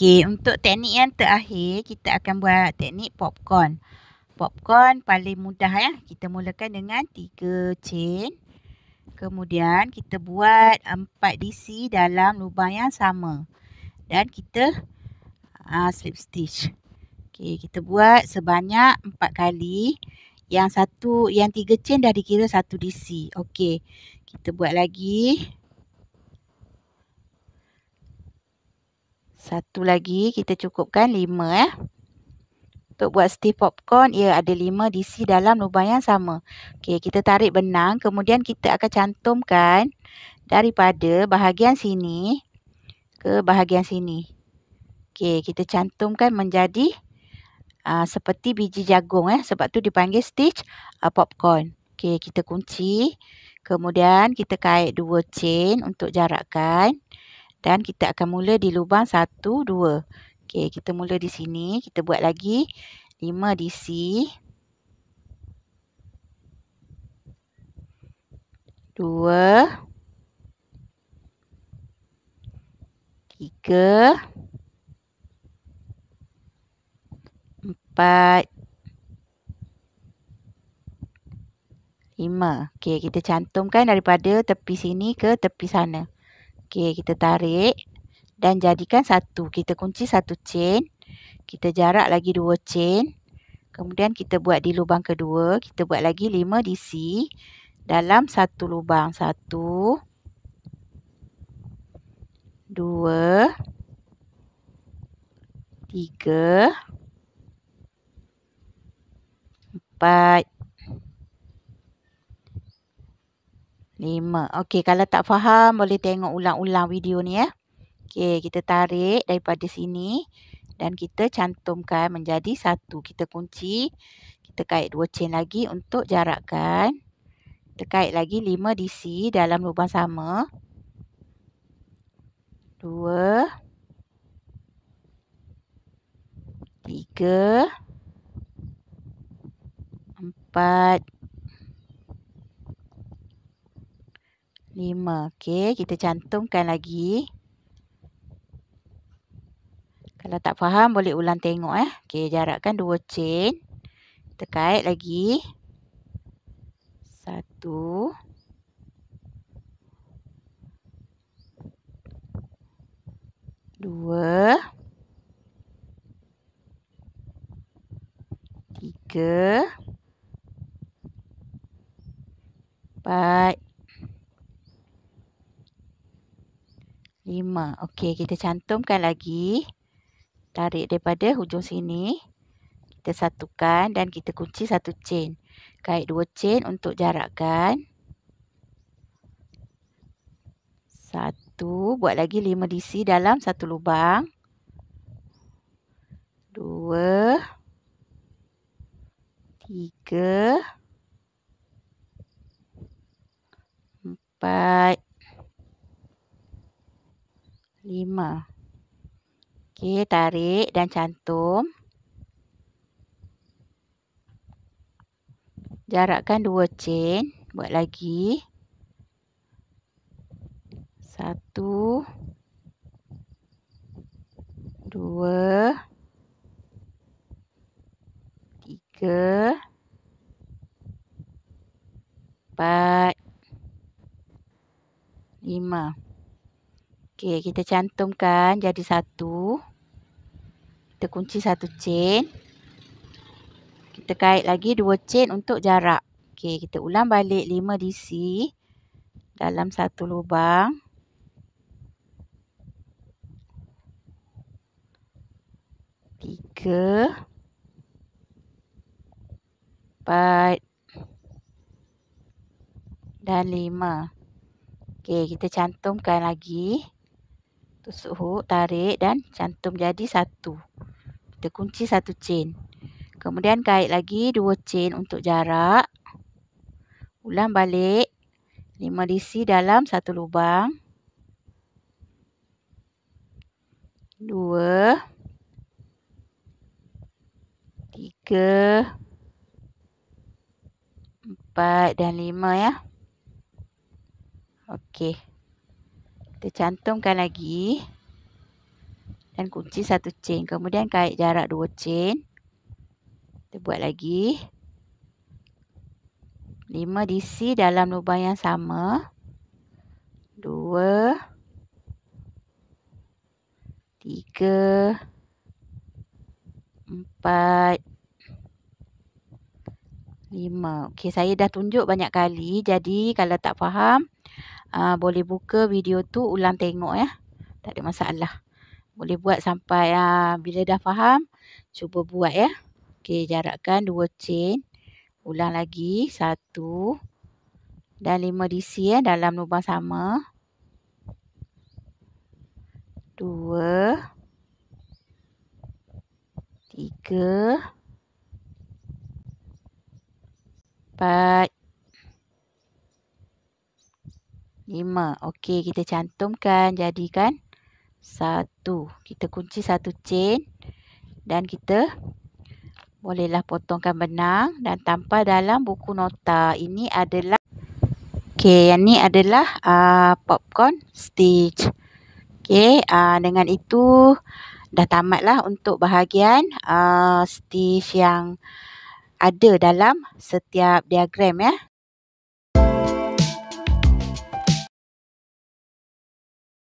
Okey, untuk teknik yang terakhir, kita akan buat teknik popcorn. Popcorn paling mudah ya. Kita mulakan dengan 3 chain. Kemudian kita buat 4 DC dalam lubang yang sama. Dan kita uh, slip stitch. Okey, kita buat sebanyak 4 kali. Yang satu, yang 3 chain dah dikira 1 DC. Okey. Kita buat lagi. Satu lagi kita cukupkan lima eh. Untuk buat steam popcorn ia ada lima DC dalam lubang yang sama. Okey kita tarik benang kemudian kita akan cantumkan daripada bahagian sini ke bahagian sini. Okey kita cantumkan menjadi aa, seperti biji jagung eh sebab tu dipanggil stitch aa, popcorn. Okey kita kunci kemudian kita kait dua chain untuk jarakkan dan kita akan mula di lubang 1 2. Okey, kita mula di sini, kita buat lagi 5 DC, Dua. Tiga. Empat. Lima. Okey, kita cantumkan daripada tepi sini ke tepi sana. Okey, kita tarik dan jadikan satu. Kita kunci satu chain. Kita jarak lagi dua chain. Kemudian kita buat di lubang kedua. Kita buat lagi lima DC dalam satu lubang. Satu. Dua. Tiga. Empat. Lima. Okey, kalau tak faham boleh tengok ulang-ulang video ni ya. Okey, kita tarik daripada sini dan kita cantumkan menjadi satu. Kita kunci, kita kait dua chain lagi untuk jarakkan. Kita kait lagi lima DC dalam lubang sama. Dua. Tiga. Empat. Empat. 5. Okey, kita cantumkan lagi. Kalau tak faham boleh ulang tengok eh. Okey, jarakkan 2 chain. Kita kait lagi. 1 2 3 4 Lima. Okey, kita cantumkan lagi. Tarik daripada hujung sini. Kita satukan dan kita kunci satu chain. Kait dua chain untuk jarakkan. Satu, buat lagi lima DC dalam satu lubang. Dua. Tiga. Empat. tarik dan cantum. Jarakkan dua chain. Buat lagi. Satu. Dua. Tiga. Empat. Lima. Okey, kita cantumkan jadi satu kita kunci satu chain. Kita kait lagi dua chain untuk jarak. Okey, kita ulang balik 5 DC dalam satu lubang. Tiga. Empat. Dan lima. Okey, kita cantumkan lagi. Tusuk hook, tarik dan cantum jadi satu kita kunci satu chain. Kemudian kait lagi dua chain untuk jarak. Ulang balik. Lima DC dalam satu lubang. Dua, tiga, empat dan lima ya. Okey. Kita cantumkan lagi. Okey. Dan kunci satu chain. Kemudian kait jarak dua chain. Kita buat lagi. lima DC dalam lubang yang sama. Dua, tiga, empat, lima. Okey, saya dah tunjuk banyak kali. Jadi kalau tak faham, uh, boleh buka video tu ulang tengok ya. Tak ada masalah. Boleh buat sampai uh, bila dah faham. Cuba buat ya. Okey, jarakkan dua chain. Ulang lagi. Satu. Dan lima DC ya. Dalam lubang sama. Dua. Tiga. Empat. Lima. Okey, kita cantumkan. Jadikan satu. Kita kunci satu chain dan kita bolehlah potongkan benang dan tampal dalam buku nota. Ini adalah okay, yang ni adalah uh, popcorn stitch. okay, uh, ah, dengan itu dah tamatlah untuk bahagian uh, ah, stitch yang ada dalam setiap diagram ya.